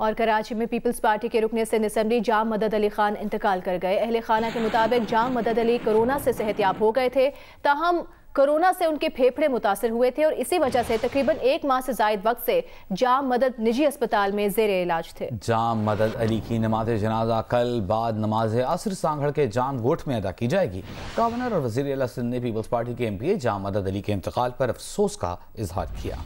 और कराची में पीपल्स पार्टी के रुकने से असम्बली जाम मदद अली खान इंतकाल कर गए अहल खाना के मुताबिक जाम मदद अली कोरोना से सेहतियाब हो गए थे ताहम कोरोना से उनके फेफड़े मुतासर हुए थे और इसी वजह से तकरीबन एक माह से जायद वक्त से जाम मदद निजी अस्पताल में जेर इलाज थे जाम मदद अली की नमाज जनाजा कल बाद नमाज असर सांगड़ के जाम गोठ में अदा की जाएगी गवर्नर और वजीर सिंध ने पीपल्स पार्टी के M P A Jam Madad Ali के इंतकाल पर अफसोस का इजहार किया